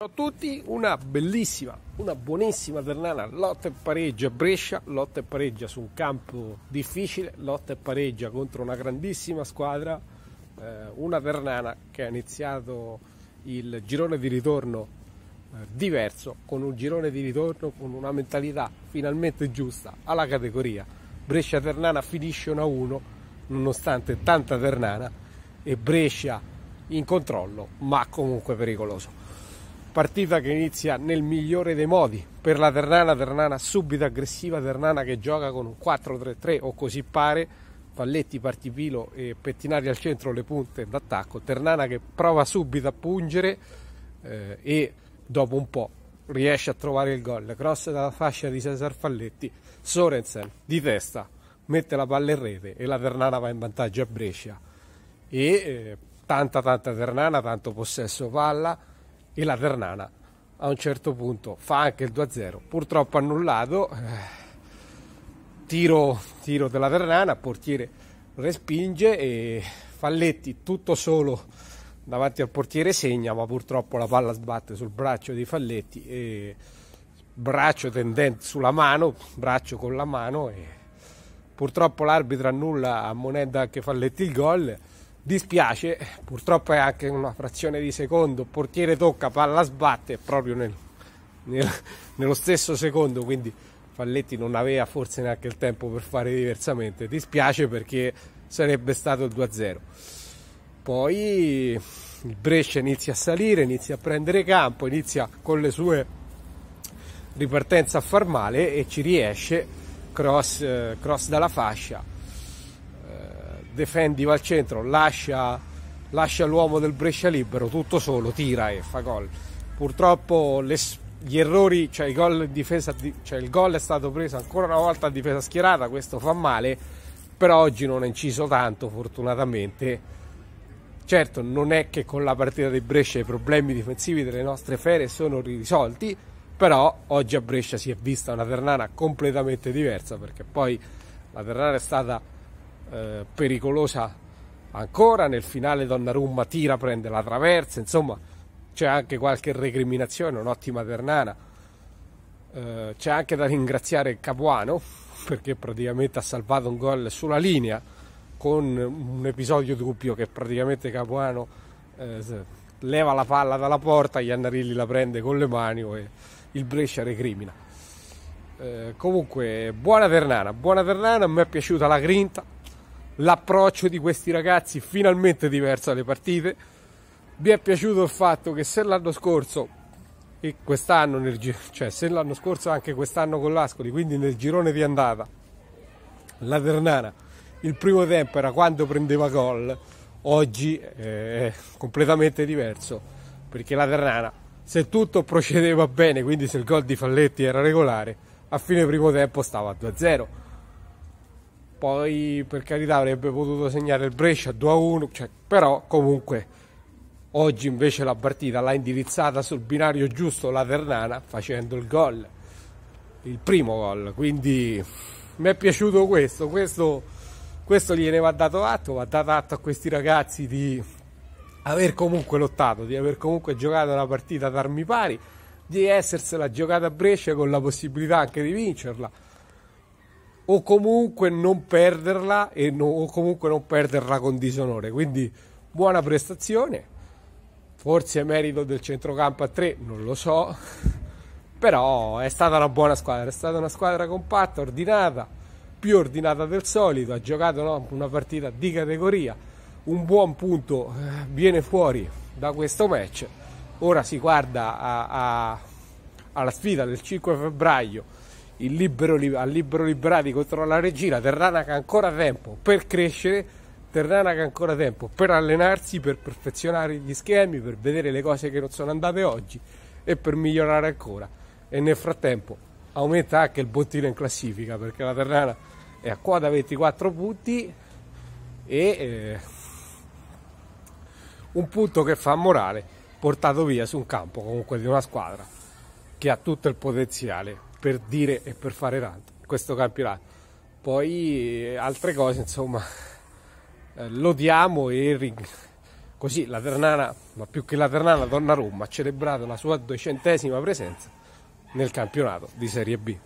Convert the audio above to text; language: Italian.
Ciao a tutti, una bellissima, una buonissima Ternana, lotta e pareggia Brescia, lotta e pareggia su un campo difficile, lotta e pareggia contro una grandissima squadra, eh, una Ternana che ha iniziato il girone di ritorno eh, diverso, con un girone di ritorno con una mentalità finalmente giusta alla categoria. Brescia-Ternana finisce 1-1 nonostante tanta Ternana e Brescia in controllo ma comunque pericoloso partita che inizia nel migliore dei modi per la Ternana, Ternana subito aggressiva, Ternana che gioca con un 4-3-3 o così pare, Valletti, Partipilo e Pettinari al centro le punte d'attacco, Ternana che prova subito a pungere eh, e dopo un po' riesce a trovare il gol, cross dalla fascia di Cesar Falletti, Sorensen di testa mette la palla in rete e la Ternana va in vantaggio a Brescia e eh, tanta tanta Ternana, tanto possesso palla, e la Ternana a un certo punto fa anche il 2-0, purtroppo annullato, eh, tiro, tiro della Ternana, portiere respinge e Falletti tutto solo davanti al portiere segna, ma purtroppo la palla sbatte sul braccio di Falletti e braccio tendente sulla mano, braccio con la mano e purtroppo l'arbitro annulla ammonendo anche Falletti il gol dispiace, purtroppo è anche una frazione di secondo, portiere tocca, palla sbatte proprio nel, nel, nello stesso secondo, quindi Falletti non aveva forse neanche il tempo per fare diversamente, dispiace perché sarebbe stato il 2-0. Poi il Brescia inizia a salire, inizia a prendere campo, inizia con le sue ripartenze a far male e ci riesce, cross, eh, cross dalla fascia Defendi va al centro, lascia, lascia, l'uomo del Brescia libero, tutto solo, tira e fa gol. Purtroppo le, gli errori, cioè, gol difesa, cioè il gol è stato preso ancora una volta a difesa schierata, questo fa male, però oggi non è inciso tanto fortunatamente. Certo, non è che con la partita di Brescia i problemi difensivi delle nostre fere sono risolti, però oggi a Brescia si è vista una Ternana completamente diversa perché poi la Ternana è stata eh, pericolosa ancora. Nel finale Donnarumma tira, prende la traversa, insomma c'è anche qualche recriminazione, un'ottima ternana. Eh, c'è anche da ringraziare Capuano perché praticamente ha salvato un gol sulla linea con un episodio dubbio che praticamente Capuano eh, leva la palla dalla porta, Iannarilli la prende con le mani e il Brescia recrimina. Eh, comunque, buona Ternana, buona Ternana, a me è piaciuta la grinta, l'approccio di questi ragazzi finalmente diverso alle partite. Mi è piaciuto il fatto che se l'anno scorso e quest'anno, nel, cioè se l'anno scorso anche quest'anno con l'Ascoli, quindi nel girone di andata, la Ternana, il primo tempo era quando prendeva gol, oggi eh, è completamente diverso, perché la Ternana, se tutto procedeva bene, quindi se il gol di Falletti era regolare, a fine primo tempo stava a 2-0 poi, per carità, avrebbe potuto segnare il Brescia 2-1, cioè, però comunque oggi invece la partita l'ha indirizzata sul binario giusto la Ternana facendo il gol, il primo gol. Quindi mi è piaciuto questo, questo, questo gliene va dato atto, va dato atto a questi ragazzi di aver comunque lottato, di aver comunque giocato una partita ad armi pari, di essersela giocata a Brescia con la possibilità anche di vincerla o comunque non perderla e no, o comunque non perderla con disonore. Quindi buona prestazione, forse è merito del centrocampo a 3, non lo so, però è stata una buona squadra, è stata una squadra compatta, ordinata, più ordinata del solito, ha giocato no, una partita di categoria, un buon punto eh, viene fuori da questo match, ora si guarda a, a, alla sfida del 5 febbraio il libero, al libero liberati contro la regina, Terrana che ha ancora tempo per crescere, Terrana che ha ancora tempo per allenarsi, per perfezionare gli schemi, per vedere le cose che non sono andate oggi e per migliorare ancora. E nel frattempo aumenta anche il bottino in classifica perché la Terrana è a quota 24 punti e eh, un punto che fa morale portato via su un campo comunque di una squadra che ha tutto il potenziale per dire e per fare tanto questo campionato. Poi eh, altre cose, insomma, eh, lodiamo e ring... così la Ternana, ma più che la Ternana, Donnarumma ha celebrato la sua duecentesima presenza nel campionato di Serie B.